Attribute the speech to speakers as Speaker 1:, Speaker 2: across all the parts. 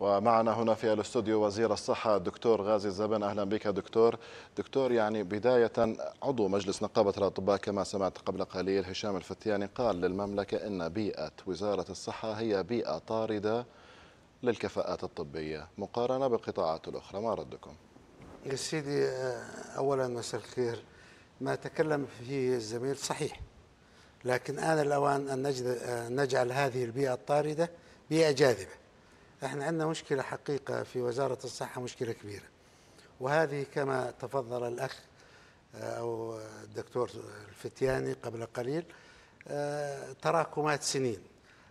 Speaker 1: ومعنا هنا في الاستوديو وزير الصحة الدكتور غازي الزبن أهلا بك دكتور دكتور يعني بداية عضو مجلس نقابة الأطباء كما سمعت قبل قليل هشام الفتياني قال للمملكة أن بيئة وزارة الصحة هي بيئة طاردة للكفاءات الطبية مقارنة بالقطاعات الأخرى ما ردكم
Speaker 2: يا سيدي أولا مساء الخير ما تكلم فيه الزميل صحيح لكن آن الأوان أن نجعل هذه البيئة الطاردة بيئة جاذبة احنا عندنا مشكله حقيقه في وزاره الصحه مشكله كبيره وهذه كما تفضل الاخ آه، او الدكتور الفتياني قبل قليل آه، تراكمات سنين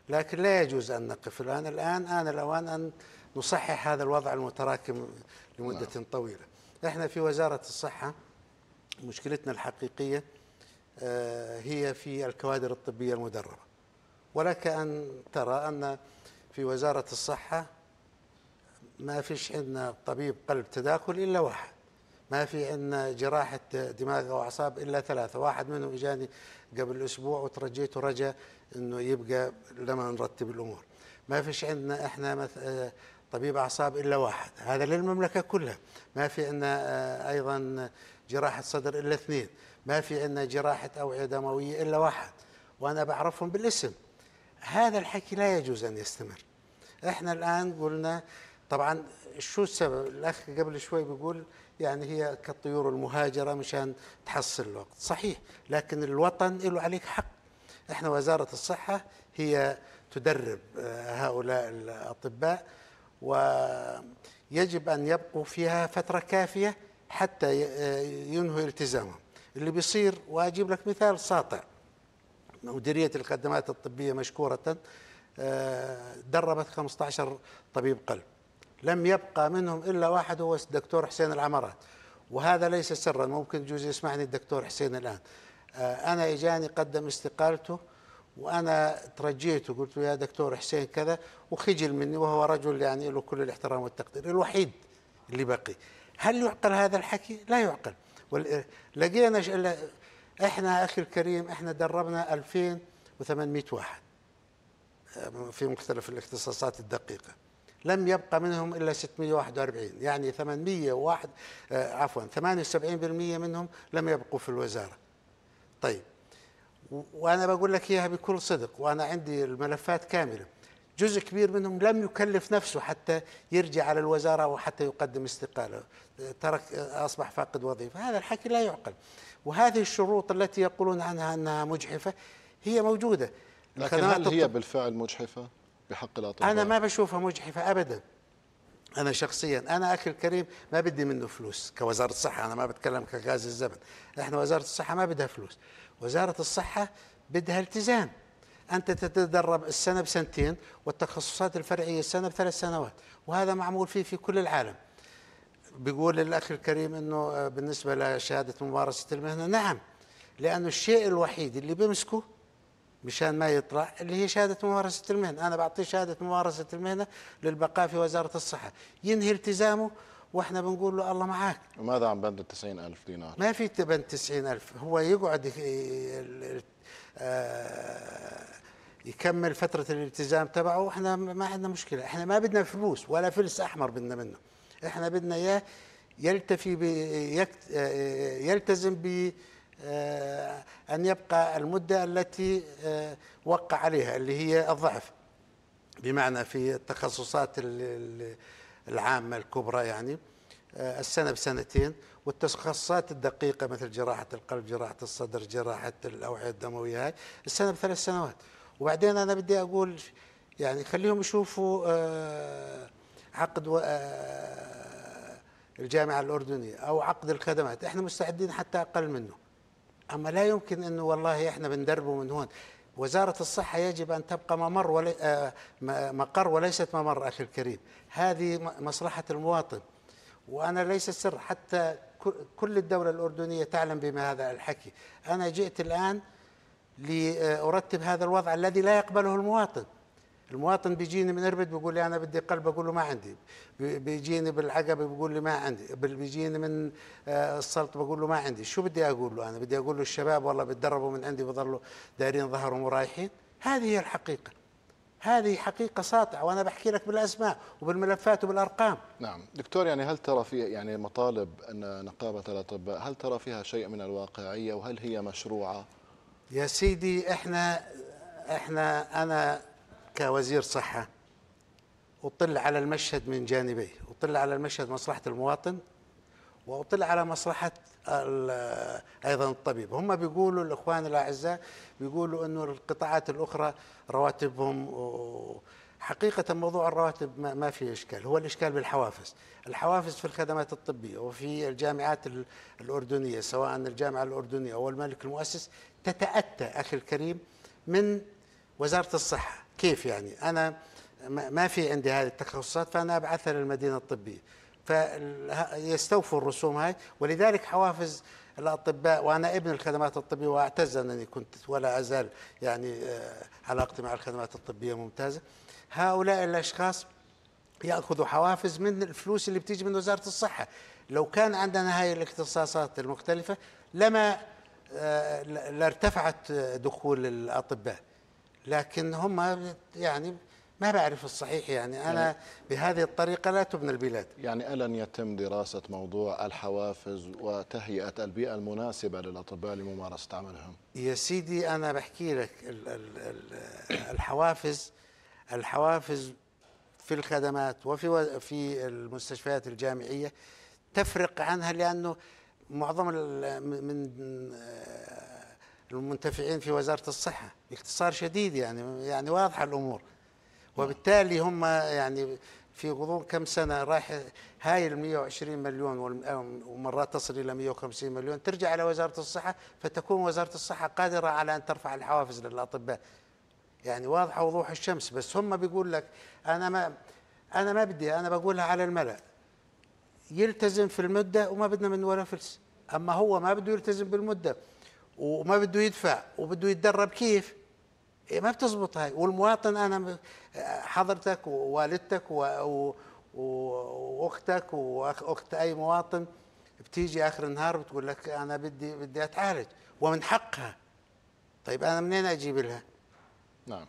Speaker 2: لكن لا يجوز ان نقف الان الان ان الاوان ان نصحح هذا الوضع المتراكم لمده نعم. طويله احنا في وزاره الصحه مشكلتنا الحقيقيه آه، هي في الكوادر الطبيه المدربه ولك ان ترى ان في وزارة الصحة ما فيش عندنا طبيب قلب تداخل إلا واحد ما في عندنا جراحة دماغ أو أعصاب إلا ثلاثة واحد منهم إجاني قبل أسبوع وترجيته ورجى أنه يبقى لما نرتب الأمور ما فيش عندنا إحنا آه، طبيب أعصاب إلا واحد هذا للمملكة كلها ما في عندنا آه، أيضا جراحة صدر إلا اثنين ما في عندنا جراحة أوعية دموية إلا واحد وأنا بعرفهم بالاسم هذا الحكي لا يجوز أن يستمر احنا الآن قلنا طبعا شو السبب الأخ قبل شوي بيقول يعني هي كالطيور المهاجرة مشان تحصل الوقت صحيح لكن الوطن له عليك حق احنا وزارة الصحة هي تدرب آه، هؤلاء الأطباء ويجب أن يبقوا فيها فترة كافية حتى آه، ينهوا التزامهم اللي بيصير وأجيب لك مثال ساطع مديرية الخدمات الطبية مشكورة آه، دربت 15 طبيب قلب لم يبقى منهم إلا واحد هو الدكتور حسين العمرات وهذا ليس سرا ممكن جوز يسمعني الدكتور حسين الآن آه، أنا إجاني قدم استقالته وأنا ترجيته قلت له يا دكتور حسين كذا وخجل مني وهو رجل يعني له كل الاحترام والتقدير الوحيد اللي بقي هل يعقل هذا الحكي؟ لا يعقل لقينا احنا اخي الكريم احنا دربنا 2800 واحد آه، في مختلف الاختصاصات الدقيقه لم يبقى منهم الا 641 يعني 801 آه، عفوا 78% منهم لم يبقوا في الوزاره طيب وانا بقول لك اياها بكل صدق وانا عندي الملفات كامله جزء كبير منهم لم يكلف نفسه حتى يرجع على الوزاره وحتى يقدم استقاله آه، ترك اصبح فاقد وظيفه هذا الحكي لا يعقل وهذه الشروط التي يقولون عنها أنها مجحفة هي موجودة
Speaker 1: لكن هل هي بالفعل مجحفة بحق الأطباء؟
Speaker 2: أنا ما بشوفها مجحفة أبدا أنا شخصيا أنا أخي الكريم ما بدي منه فلوس كوزارة الصحه أنا ما بتكلم كغاز الزمن إحنا وزارة الصحة ما بدها فلوس وزارة الصحة بدها التزام أنت تتدرب السنة بسنتين والتخصصات الفرعية السنة بثلاث سنوات وهذا معمول فيه في كل العالم بيقول الأخ الكريم أنه آه، بالنسبة لشهادة ممارسة المهنة نعم لأنه الشيء الوحيد اللي بمسكه مشان ما يطلع اللي هي شهادة ممارسة المهنة أنا بعطيه شهادة ممارسة المهنة للبقاء في وزارة الصحة ينهي التزامه واحنا بنقول له الله معاك وماذا عن بند ال
Speaker 1: 90000 دينار؟
Speaker 2: ما في بند 90000 هو يقعد آه، يكمل فترة الالتزام تبعه واحنا ما عندنا مشكلة احنا ما بدنا فلوس ولا فلس أحمر بدنا منه احنا بدنا اياه يلتفي آه، يلتزم ب آه، ان يبقى المده التي آه، وقع عليها اللي هي الضعف بمعنى في التخصصات العامه الكبرى يعني السنه بسنتين والتخصصات الدقيقه مثل جراحه القلب جراحه الصدر جراحه الاوعيه الدمويه هاي السنه بثلاث سنوات وبعدين انا بدي اقول يعني خليهم يشوفوا آه عقد آه، الجامعة الأردنية أو عقد الخدمات إحنا مستعدين حتى أقل منه أما لا يمكن أنه والله إحنا بندربه من هون وزارة الصحة يجب أن تبقى ممر ولي آه، مقر وليست ممر أخي الكريم هذه مصلحة المواطن وأنا ليس سر حتى كل الدولة الأردنية تعلم بما هذا الحكي أنا جئت الآن لأرتب آه، هذا الوضع الذي لا يقبله المواطن المواطن بيجيني من اربد بيقول لي انا بدي قلب بقول له ما عندي بيجيني بالعقبه بيقول لي ما عندي بيجيني من آه، السلط بقول له ما عندي شو بدي اقول له انا بدي اقول له الشباب والله بتدربوا من عندي بضلوا دايرين ظهرهم ورايحين هذه هي الحقيقه هذه حقيقه ساطعه وانا بحكي لك بالاسماء وبالملفات وبالارقام
Speaker 1: نعم دكتور يعني هل ترى في يعني مطالب ان نقابه الاطباء هل ترى فيها شيء من الواقعيه وهل هي مشروعه يا سيدي احنا احنا انا كوزير صحة أطل
Speaker 2: على المشهد من جانبيه أطل على المشهد مصلحة المواطن وأطل على مصلحة أيضا الطبيب هم بيقولوا الإخوان الأعزاء بيقولوا أنه القطاعات الأخرى رواتبهم حقيقة موضوع الرواتب ما في إشكال هو الإشكال بالحوافز الحوافز في الخدمات الطبية وفي الجامعات الأردنية سواء الجامعة الأردنية أو الملك المؤسس تتأتى أخي الكريم من وزارة الصحة كيف يعني أنا ما في عندي هذه التخصصات فأنا أبعثها للمدينة الطبية فيستوفوا الرسوم هاي ولذلك حوافز الاطباء وانا ابن الخدمات الطبيه واعتز انني كنت ولا ازال يعني آه، علاقتي مع الخدمات الطبيه ممتازه هؤلاء الاشخاص ياخذوا حوافز من الفلوس اللي بتيجي من وزاره الصحه لو كان عندنا هاي الاختصاصات المختلفه لما آه، لارتفعت دخول الاطباء لكن هم يعني ما بعرف الصحيح يعني أنا يعني
Speaker 1: بهذه الطريقة لا تبنى البلاد يعني ألن يتم دراسة موضوع الحوافز وتهيئة البيئة المناسبة للأطباء لممارسة عملهم
Speaker 2: يا سيدي أنا بحكي لك الحوافز الحوافز في الخدمات وفي في المستشفيات الجامعية تفرق عنها لأنه معظم من المنتفعين في وزاره الصحه باختصار شديد يعني يعني واضحه الامور وبالتالي هم يعني في غضون كم سنه رايح هاي ال 120 مليون ومرات تصل الى 150 مليون ترجع على وزاره الصحه فتكون وزاره الصحه قادره على ان ترفع الحوافز للاطباء يعني واضحه وضوح الشمس بس هم بيقول لك انا ما انا ما بدي انا بقولها على الملا يلتزم في المده وما بدنا منه ولا فلس اما هو ما بده يلتزم بالمده وما بده يدفع وبده يتدرب كيف إيه، ما بتزبط هاي والمواطن انا حضرتك ووالدتك واختك واخت اي مواطن بتيجي اخر النهار بتقول لك انا بدي بدي اتعالج ومن حقها طيب انا منين اجيب
Speaker 1: لها نعم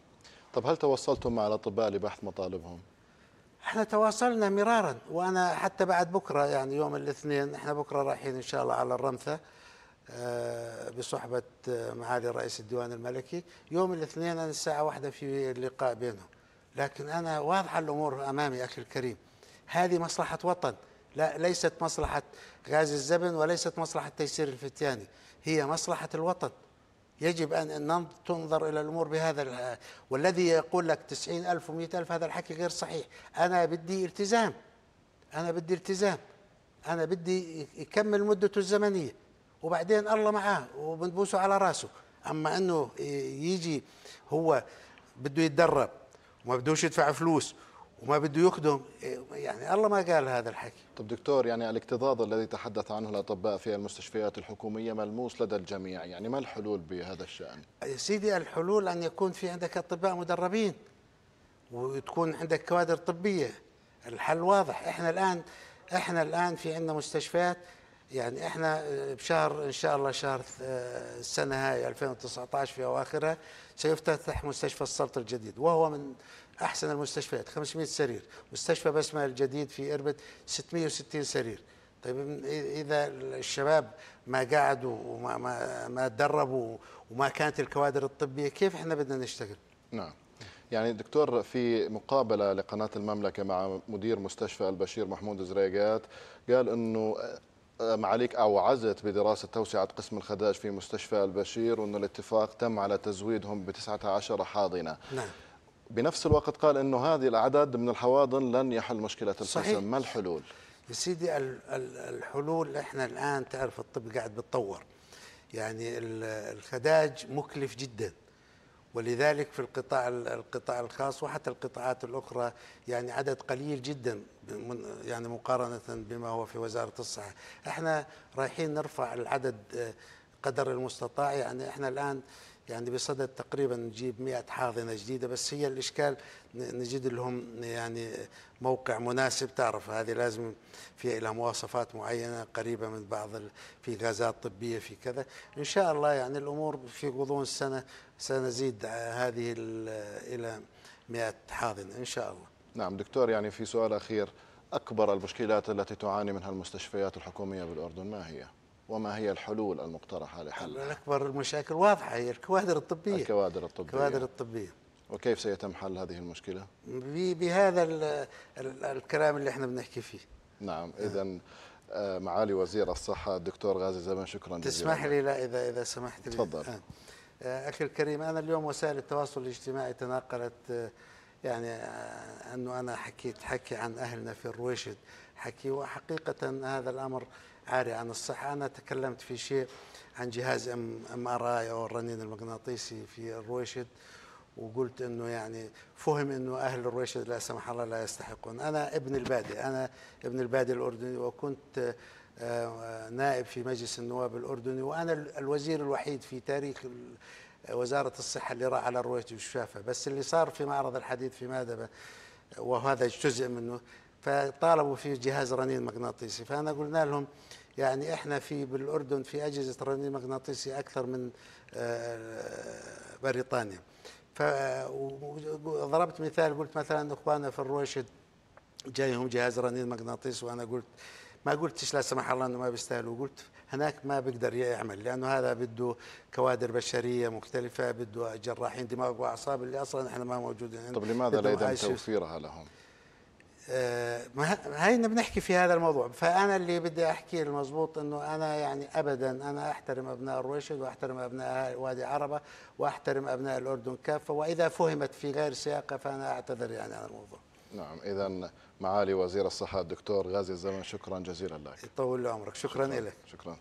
Speaker 1: طب هل تواصلتم مع الاطباء لبحث مطالبهم
Speaker 2: احنا تواصلنا مرارا وانا حتى بعد بكره يعني يوم الاثنين احنا بكره رايحين ان شاء الله على الرمثه آه، بصحبة آه، معالي رئيس الديوان الملكي يوم الاثنين أنا الساعة واحدة في اللقاء بينهم لكن أنا واضحة الأمور أمامي أخي الكريم هذه مصلحة وطن لا ليست مصلحة غاز الزبن وليست مصلحة تيسير الفتياني هي مصلحة الوطن يجب أن تنظر إلى الأمور بهذا والذي يقول لك تسعين ألف ومئة ألف هذا الحكي غير صحيح أنا بدي التزام أنا بدي التزام أنا بدي يكمل مدته الزمنية وبعدين الله معاه وبنبوسه على راسه اما انه يجي هو بده يتدرب وما بدوش يدفع فلوس وما بده يخدم
Speaker 1: يعني الله ما قال هذا الحكي طب دكتور يعني الاكتظاظ الذي تحدث عنه الاطباء في المستشفيات الحكوميه ملموس لدى الجميع يعني ما الحلول بهذا الشان يا سيدي الحلول
Speaker 2: ان يكون في عندك اطباء مدربين وتكون عندك كوادر طبيه الحل واضح احنا الان احنا الان في عندنا مستشفيات يعني احنا آه، بشهر ان شاء الله شهر آه، السنه هاي 2019 في اواخرها سيفتتح مستشفى السلط الجديد وهو من احسن المستشفيات 500 سرير مستشفى بسمه الجديد في اربد 660 سرير طيب اذا الشباب ما قعدوا وما ما, ما تدربوا وما كانت الكوادر الطبيه كيف احنا بدنا نشتغل
Speaker 1: نعم يعني دكتور في مقابلة لقناة المملكة مع مدير مستشفى البشير محمود زريقات قال أنه معاليك أوعزت بدراسة توسعة قسم الخداج في مستشفى البشير وأن الاتفاق تم على تزويدهم ب 19 حاضنة نعم. بنفس الوقت قال أنه هذه الأعداد من الحواضن لن يحل مشكلة القسم صحيح. ما الحلول؟
Speaker 2: يا سيدي الحلول احنا الآن تعرف الطب قاعد بتطور يعني الخداج مكلف جداً ولذلك في القطاع القطاع الخاص وحتى القطاعات الاخرى يعني عدد قليل جدا يعني مقارنه بما هو في وزاره الصحه احنا رايحين نرفع العدد آه، قدر المستطاع يعني احنا الان يعني بصدد تقريبا نجيب 100 حاضنه جديده بس هي الاشكال نجد لهم يعني موقع مناسب تعرف هذه لازم فيها لها مواصفات معينه قريبه من بعض في غازات طبيه في كذا ان شاء الله يعني الامور في غضون السنه سنزيد هذه الى
Speaker 1: 100 حاضنه ان شاء الله نعم دكتور يعني في سؤال اخير اكبر المشكلات التي تعاني منها المستشفيات الحكوميه بالاردن ما هي؟ وما هي الحلول المقترحة لحلها أكبر المشاكل واضحة هي الكوادر الطبية الكوادر الطبية الكوادر الطبية وكيف سيتم حل هذه المشكلة؟ بهذا الكلام اللي احنا بنحكي فيه نعم إذا آه، معالي وزير الصحة الدكتور غازي زمان شكرا جزيلا تسمح لي لا إذا إذا سمحت لي تفضل آه. آه، أخي الكريم أنا اليوم
Speaker 2: وسائل التواصل الاجتماعي تناقلت يعني أنه أنا حكيت حكي عن أهلنا في الرويشد حكي وحقيقة هذا الأمر عاري عن الصحة أنا تكلمت في شيء عن جهاز ام ار اي او الرنين المغناطيسي في الرويشد وقلت انه يعني فهم انه اهل الرويشد لا سمح الله لا يستحقون انا ابن البادئ انا ابن البادئ الاردني وكنت آه، آه، نائب في مجلس النواب الاردني وانا الوزير الوحيد في تاريخ وزاره الصحه اللي راح على الرويشد وشافها، بس اللي صار في معرض الحديد في مادبه وهذا جزء منه فطالبوا في جهاز رنين مغناطيسي فانا قلنا لهم يعني احنا في بالاردن في اجهزه رنين مغناطيسي اكثر من آه، بريطانيا فضربت مثال قلت مثلا اخواننا في الروشد جايهم جهاز رنين مغناطيسي وانا قلت ما قلتش لا سمح الله انه ما بيستاهلوا قلت هناك ما بيقدر يعمل لانه هذا بده كوادر بشريه مختلفه بده جراحين دماغ واعصاب اللي اصلا احنا ما موجودين طب لماذا لا يتم
Speaker 1: توفيرها لهم؟
Speaker 2: آه، هينا بنحكي في هذا الموضوع فانا اللي بدي احكي المضبوط انه انا يعني ابدا انا احترم ابناء الرويشد واحترم ابناء وادي عربه واحترم ابناء الاردن كافه واذا فهمت في غير سياقها فانا اعتذر يعني عن الموضوع
Speaker 1: نعم اذا معالي وزير الصحه الدكتور غازي الزمن شكرا جزيلا لك يطول عمرك شكرا, شكرا لك شكرا